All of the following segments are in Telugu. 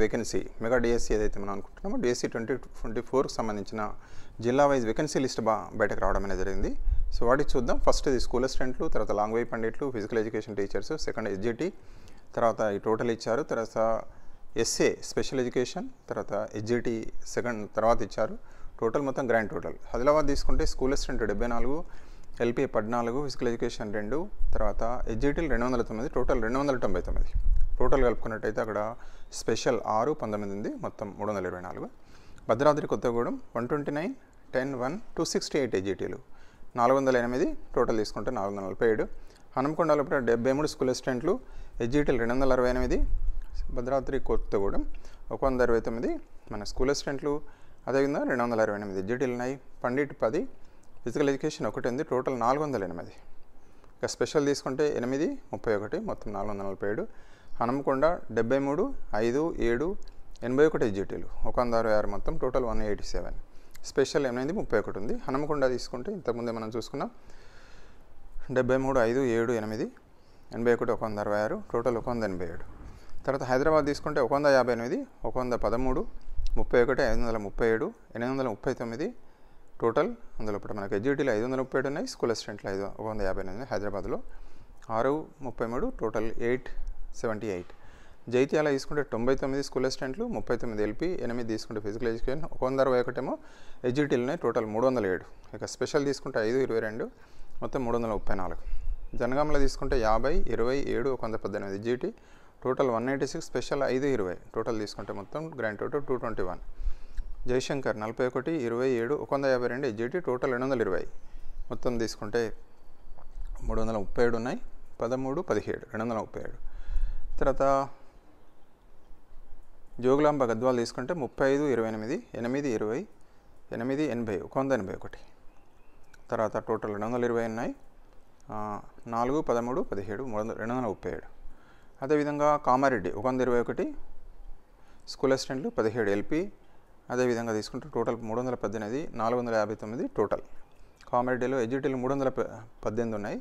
వేకెన్సీ మెగా డిఎస్సీ ఏదైతే మనం అనుకుంటున్నామో డిఎస్సీ ట్వంటీ ట్వంటీ ఫోర్కి సంబంధించిన జిల్లా వైజ్ వేకెన్సీ లిస్ట్ బా బయటకు రావడం అనేది జరిగింది సో వాటికి చూద్దాం ఫస్ట్ ఇది స్కూల్ అసిస్టెంట్లు తర్వాత లాంగ్ వే పండిట్లు physical education teachers second SGT తర్వాత ఈ టోటల్ ఇచ్చారు తర్వాత ఎస్ఏ స్పెషల్ ఎడ్యుకేషన్ తర్వాత ఎస్జిటి సెకండ్ తర్వాత ఇచ్చారు టోటల్ మొత్తం గ్రాండ్ టోటల్ ఆదిలాబాద్ తీసుకుంటే స్కూల్ అసిస్టెంట్ డెబ్బై నాలుగు ఎల్పీ పద్నాలుగు ఫిజికల్ ఎడ్యుకేషన్ రెండు తర్వాత ఎస్జిటీలు రెండు వందల తొమ్మిది టోటల్ రెండు వందల తొంభై తొమ్మిది టోటల్ కలుపుకున్నట్టయితే అక్కడ స్పెషల్ ఆరు పంతొమ్మిది ఉంది మొత్తం మూడు వందల ఇరవై నాలుగు Bhadradri Kothagudem one twenty nine ten one two sixty eight ఏజీటీలు నాలుగు వందల ఎనిమిది టోటల్ తీసుకుంటే నాలుగు వందల నలభై ఏడు హనుమకొండలో కూడా డెబ్బై మూడు స్కూల్ అసిస్టెంట్లు ఎడ్జిటీలు రెండు వందల అరవై ఎనిమిది భద్రాద్రి కొత్తగూడెం ఒక వంద అరవై తొమ్మిది మన స్కూల్ అసిస్టెంట్లు అదేవిధంగా రెండు వందల అరవై ఎనిమిది ఎడ్జిటీలు ఉన్నాయి పండిట్ పది ఫిజికల్ ఎడ్యుకేషన్ ఒకటి ఉంది టోటల్ నాలుగు వందల ఎనిమిది ఇక స్పెషల్ తీసుకుంటే ఎనిమిది ముప్పై ఒకటి మొత్తం నాలుగు వందల నలభై ఏడు హనుమకొండ డెబ్బై మూడు ఐదు ఏడు ఎనభై ఒకటి జీటీలు ఒక వంద అరవై ఆరు మొత్తం total one eighty seven special ఎనిమిది ముప్పై ఒకటి ఉంది హనుమకొండ తీసుకుంటే ఇంతకుముందే మనం చూసుకున్నాం డెబ్బై మూడు ఐదు ఏడు ఎనిమిది ఎనభై ఒకటి ఒక వంద అరవై ఆరు టోటల్ ఒక వంద ఎనభై ఏడు తర్వాత హైదరాబాద్ తీసుకుంటే ఒక వంద యాభై ఎనిమిది ఒక వంద పదమూడు ముప్పై ఒకటి ఐదు వందల ముప్పై ఏడు ఎనిమిది వందల ముప్పై తొమ్మిది టోటల్ అందులో ఇప్పుడు మనకి ఎడ్జిటీలో ఐదు వందల ముప్పై ఏడు ఉన్నాయి స్కూల్ అసిస్టెంట్లు ఐదు ఒక వంద యాభై ఎనిమిది హైదరాబాద్లో ఆరు ముప్పై మూడు టోటల్ ఎయిట్ సెవెంటీ ఎయిట్ అలా తీసుకుంటే తొంభై తొమ్మిది స్కూల్ అసిస్టెంట్లు ముప్పై తొమ్మిది ఎల్పి ఎనిమిది తీసుకుంటే ఫిజికల్ ఎడ్యుకేషన్ ఒక వంద అరవై ఒకటేమో ఎజిటీలోనే టోటల్ మూడు వందల ఏడు ఇక స్పెషల్ తీసుకుంటే ఐదు ఇరవై రెండు మొత్తం మూడు వందల ముప్పై నాలుగు జనగామలో తీసుకుంటే యాభై ఇరవై ఏడు ఒక వంద పద్దెనిమిది GT total one ninety six special ఐదు ఇరవై టోటల్ తీసుకుంటే మొత్తం grand total two twenty one Jayashankar నలభై ఒకటి ఇరవై ఏడు ఒక వంద యాభై రెండు జీటీ టోటల్ రెండు వందల ఇరవై మొత్తం తీసుకుంటే మూడు వందల ముప్పై ఏడు ఉన్నాయి పదమూడు పదిహేడు రెండు వందల ముప్పై ఏడు తర్వాత జోగులాంబ గద్వాలు తీసుకుంటే ముప్పై ఐదు ఇరవై ఎనిమిది ఎనిమిది ఇరవై ఎనిమిది ఎనభై ఒక వంద ఎనభై ఒకటి తర్వాత టోటల్ రెండు వందల ఇరవై ఉన్నాయి నాలుగు పదమూడు పదిహేడు మూడు వందల రెండు వందల ముప్పై ఏడు అదేవిధంగా కామారెడ్డి ఒక వంద ఇరవై ఒకటి స్కూల్ అసిస్టెంట్లు పదిహేడు ఎల్పి అదేవిధంగా తీసుకుంటే టోటల్ మూడు వందల పద్దెనిమిది నాలుగు వందల యాభై తొమ్మిది టోటల్ కామారెడ్డిలో ఎడ్జిటీలు మూడు వందల పద్దెనిమిది ఉన్నాయి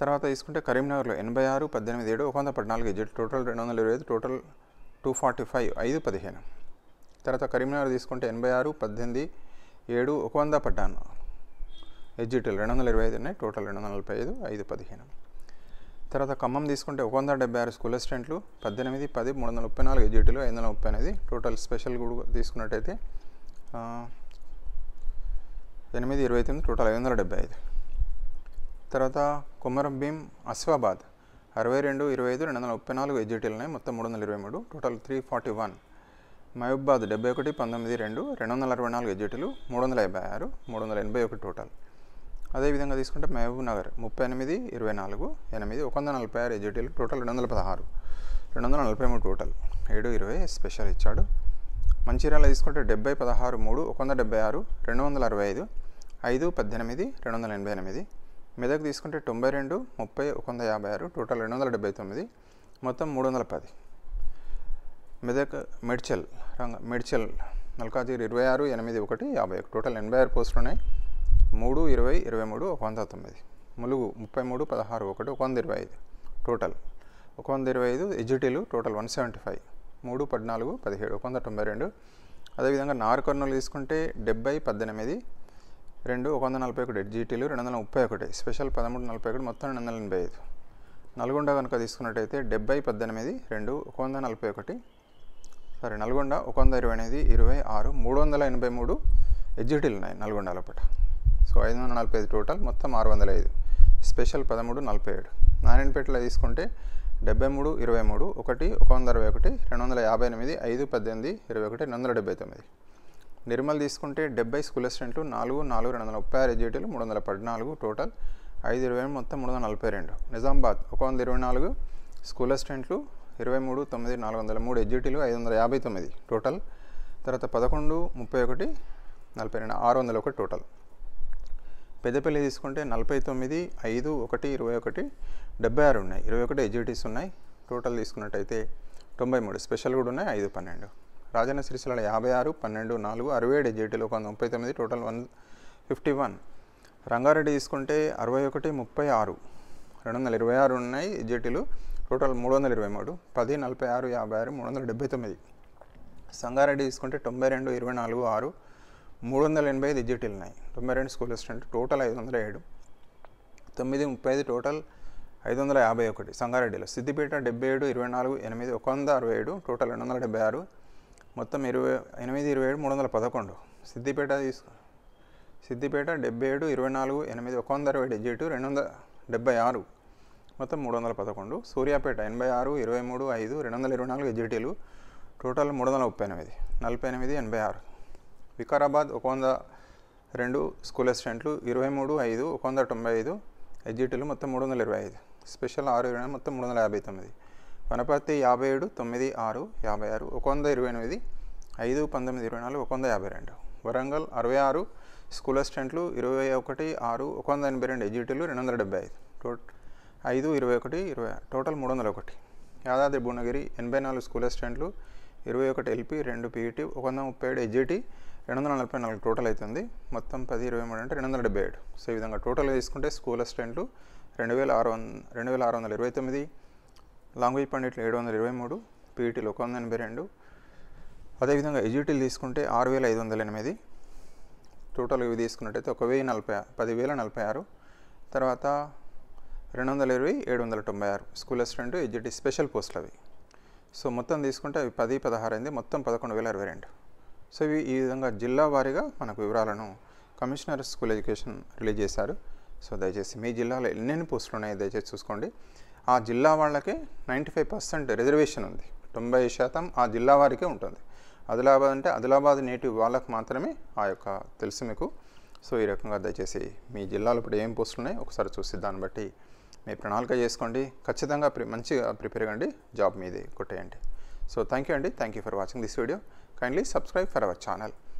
తర్వాత తీసుకుంటే కరీంనగర్లో ఎనభై ఆరు పద్దెనిమిది ఏడు ఒక వంద పద్నాలుగు జెడ్ టోటల్ రెండు వందల ఇరవై ఐదు టోటల్ టూ ఫార్టీ ఫైవ్ ఐదు పదిహేను తర్వాత కరీంనగర్ తీసుకుంటే ఎనభై ఆరు పద్దెనిమిది ఏడు ఒక వంద పడ్డాను ఎడ్జిటీలు రెండు వందల ఇరవై ఐదు ఉన్నాయి టోటల్ రెండు వందల నలభై ఐదు ఐదు పదిహేను తర్వాత ఖమ్మం తీసుకుంటే ఒక వంద డెబ్బై ఆరు స్కూల్ అసిస్టెంట్లు పద్దెనిమిది పది మూడు వందల ముప్పై నాలుగు ఎడ్జిటీలు ఐదు వందల ముప్పై అనేది టోటల్ స్పెషల్ కూడా తీసుకున్నట్టయితే ఎనిమిది ఇరవై తొమ్మిది టోటల్ ఐదు వందల డెబ్బై ఐదు తర్వాత కుమరం భీమ్ అస్వాబాద్ అరవై రెండు ఇరవై ఐదు రెండు వందల ముప్పై నాలుగు ఎగ్జిటీలు ఉన్నాయి మొత్తం మూడు వందల ఇరవై మూడు total three forty one Mahabubabad డెబ్బై ఒకటి పంతొమ్మిది రెండు రెండు వందల అరవై నాలుగు ఎగ్జిటీలు మూడు వందల యాభై ఆరు మూడు వందల ఎనభై ఒకటి టోటల్ అదేవిధంగా తీసుకుంటే మహబూబ్ నగర్ ముప్పై ఎనిమిది ఇరవై నాలుగు ఎనిమిది ఒక వంద నలభై ఆరు ఎగ్జిటీలు టోటల్ రెండు వందల పదహారు రెండు వందల నలభై మూడు టోటల్ ఏడు ఇరవై స్పెషల్ ఇచ్చాడు మంచిర్యాల తీసుకుంటే డెబ్బై పదహారు మూడు ఒక వంద డెబ్బై ఆరు రెండు వందల అరవై ఐదు ఐదు పద్దెనిమిది రెండు వందల ఎనభై ఎనిమిది మెదక్ తీసుకుంటే తొంభై రెండు ముప్పై ఒక వంద యాభై ఆరు టోటల్ రెండు వందల డెబ్బై తొమ్మిది మొత్తం మూడు వందల పది మెదక్ మెడ్చల్ రంగ మెడ్చల్ నల్కాజి ఇరవై ఆరు ఎనిమిది ఒకటి యాభై ఒకటి టోటల్ ఎనభై ఆరు పోస్టులు ఉన్నాయి మూడు ఇరవై ఇరవై మూడు ఒక వంద తొమ్మిది ములుగు ముప్పై మూడు పదహారు ఒకటి ఒక వంద ఇరవై ఐదు టోటల్ ఒక వంద ఇరవై ఐదు ఎజ్యూటీలు టోటల్ వన్ సెవెంటీ ఫైవ్ మూడు పద్నాలుగు పదిహేడు ఒక వంద తొంభై రెండు అదేవిధంగా నారు కర్నూలు తీసుకుంటే డెబ్బై పద్దెనిమిది రెండు ఒక వంద నలభై ఒకటి జీటీలు రెండు వందల ముప్పై ఒకటి స్పెషల్ పదమూడు నలభై ఒకటి మొత్తం రెండు వందల ఎనభై ఐదు నల్గొండ కనుక తీసుకున్నట్టయితే డెబ్బై పద్దెనిమిది రెండు ఒక వంద నలభై ఒకటి సారీ నల్గొండ ఒక వంద ఇరవై ఎనిమిది ఇరవై ఆరు మూడు వందల ఎనభై మూడు ఎగ్జిటీలు ఉన్నాయి నల్గొండ లోపల సో ఐదు వందల నలభై ఐదు టోటల్ మొత్తం ఆరు వందల ఐదు స్పెషల్ పదమూడు నలభై ఏడు నారాయణపేటలో తీసుకుంటే డెబ్బై మూడు ఇరవై మూడు ఒకటి ఒక వంద అరవై ఒకటి రెండు వందల యాభై ఎనిమిది ఐదు పద్దెనిమిది ఇరవై ఒకటి రెండు వందల డెబ్బై తొమ్మిది నిర్మల్ తీసుకుంటే డెబ్బై స్కూల్ అసిస్టెంట్లు నాలుగు నాలుగు రెండు వందల ముప్పై ఆరు ఎడ్యూటీలు మూడు వందల పద్నాలుగు టోటల్ ఐదు ఇరవై మొత్తం మూడు వందల నలభై రెండు నిజామాబాద్ ఒక వంద ఇరవై నాలుగు స్కూల్ అసిస్టెంట్లు ఇరవై మూడు తొమ్మిది నాలుగు వందల మూడు ఎడ్యూటీలు ఐదు వందల యాభై తొమ్మిది టోటల్ తర్వాత పదకొండు ముప్పై ఒకటి నలభై రెండు ఆరు వందల ఒకటి టోటల్ పెద్దపల్లి తీసుకుంటే నలభై తొమ్మిది ఐదు ఒకటి ఇరవై ఒకటి డెబ్బై ఆరు ఉన్నాయి ఇరవై ఒకటి ఎడ్యూటీస్ ఉన్నాయి టోటల్ తీసుకున్నట్టయితే తొంభై మూడు స్పెషల్ కూడా ఉన్నాయి ఐదు పన్నెండు రాజన్న సిరిసిల యాభై ఆరు పన్నెండు నాలుగు అరవై ఏడు జేటీలు ఒక ముప్పై తొమ్మిది total one fifty one Rangareddy తీసుకుంటే అరవై ఒకటి ముప్పై ఆరు రెండు వందల ఇరవై ఆరు ఉన్నాయి జేటీలు టోటల్ మూడు వందల ఇరవై మూడు పది నలభై ఆరు యాభై ఆరు మూడు వందల డెబ్బై తొమ్మిది సంగారెడ్డి తీసుకుంటే తొంభై రెండు ఇరవై నాలుగు ఆరు మూడు వందల ఎనభై ఐదు జేటీలు ఉన్నాయి తొంభై రెండు స్కూల్ అసిస్టెంట్ టోటల్ ఐదు వందల ఏడు తొమ్మిది ముప్పై ఐదు టోటల్ ఐదు వందల యాభై ఒకటి సంగారెడ్డిలో సిద్దిపేట డెబ్బై ఏడు ఇరవై నాలుగు ఎనిమిది ఒక వంద అరవై ఏడు టోటల్ రెండు వందల డెబ్బై ఆరు మొత్తం ఇరవై ఎనిమిది ఇరవై ఏడు మూడు వందల పదకొండు సిద్దిపేట తీసుకో సిద్దిపేట డెబ్బై ఏడు ఇరవై నాలుగు ఎనిమిది ఒక వంద అరవై డెజెటు రెండు వందల డెబ్బై ఆరు మొత్తం మూడు వందల పదకొండు సూర్యాపేట ఎనభై ఆరు ఇరవై మూడు ఐదు రెండు వందల ఇరవై నాలుగు ఎజెటీలు టోటల్ మూడు వందల ముప్పై ఎనిమిది నలభై ఎనిమిది ఎనభై ఆరు వికారాబాద్ ఒక వంద రెండు స్కూల్ అసిస్టెంట్లు ఇరవై మూడు ఐదు ఒక వంద తొంభై ఐదు ఎడ్జిటీలు మొత్తం మూడు వందల ఇరవై ఐదు స్పెషల్ ఆరు మొత్తం మూడు వందల యాభై తొమ్మిది వనపర్తి యాభై ఏడు తొమ్మిది ఆరు యాభై ఆరు ఒక వంద ఇరవై ఎనిమిది ఐదు పంతొమ్మిది ఇరవై నాలుగు ఒక వంద యాభై రెండు వరంగల్ అరవై ఆరు స్కూల్ అసిస్టెంట్లు ఇరవై ఒకటి ఆరు ఒక వంద ఎనభై రెండు ఎజిటీలు రెండు వందల డెబ్బై ఐదు టోట్ ఐదు ఇరవై ఒకటి ఇరవై టోటల్ మూడు వందల ఒకటి యాదాద్రి భువనగిరి ఎనభై నాలుగు స్కూల్ అసిస్టెంట్లు ఇరవై ఒకటి ఎల్పి రెండు పీఈటీ ఒక వంద ముప్పై ఏడు ఎజిటీ రెండు వందల నలభై నాలుగు టోటల్ అవుతుంది మొత్తం పది ఇరవై మూడు అంటే రెండు వందల డెబ్బై ఏడు సో ఈ విధంగా టోటల్ తీసుకుంటే స్కూల్ అసిస్టెంట్లు రెండు వేల ఆరు వంద రెండు వేల ఆరు వందల ఇరవై తొమ్మిది లాంగ్వేజ్ పండిట్లు ఏడు వందల ఇరవై మూడు పీఈటీలు ఒక వంద ఎనభై రెండు అదేవిధంగా ఎజ్యూటీలు తీసుకుంటే ఆరు వేల ఐదు వందల ఎనిమిది టోటల్ ఇవి తీసుకున్నట్టయితే ఒక వెయ్యి నలభై పదివేల నలభై ఆరు తర్వాత రెండు వందల ఇరవై ఏడు వందల తొంభై ఆరు స్కూల్ అసిస్టెంట్ ఎజ్యూటీ స్పెషల్ పోస్టులు అవి సో మొత్తం తీసుకుంటే అవి పది పదహారు అయింది మొత్తం పదకొండు వేల ఇరవై రెండు సో ఇవి ఈ విధంగా జిల్లా వారీగా మనకు వివరాలను కమిషనర్ స్కూల్ ఎడ్యుకేషన్ రిలీజ్ చేశారు సో దయచేసి మీ జిల్లాలో ఎన్నెన్ని పోస్టులు ఉన్నాయో దయచేసి చూసుకోండి ఆ జిల్లా వాళ్ళకి నైంటీ ఫైవ్ పర్సెంట్ రిజర్వేషన్ ఉంది తొంభై శాతం ఆ జిల్లా వారికే ఉంటుంది ఆదిలాబాద్ అంటే ఆదిలాబాద్ నేటివ్ వాళ్ళకు మాత్రమే ఆ యొక్క తెలుసు మీకు సో ఈ రకంగా దయచేసి మీ జిల్లాలో ఇప్పుడు ఏం పోస్టులు ఉన్నాయి ఒకసారి చూసి దాన్ని బట్టి మీ ప్రణాళిక చేసుకోండి ఖచ్చితంగా ప్రి మంచిగా ప్రిపేర్ కండి జాబ్ మీదే కొట్టేయండి సో థ్యాంక్ యూ అండి thank you for watching this video kindly subscribe for our channel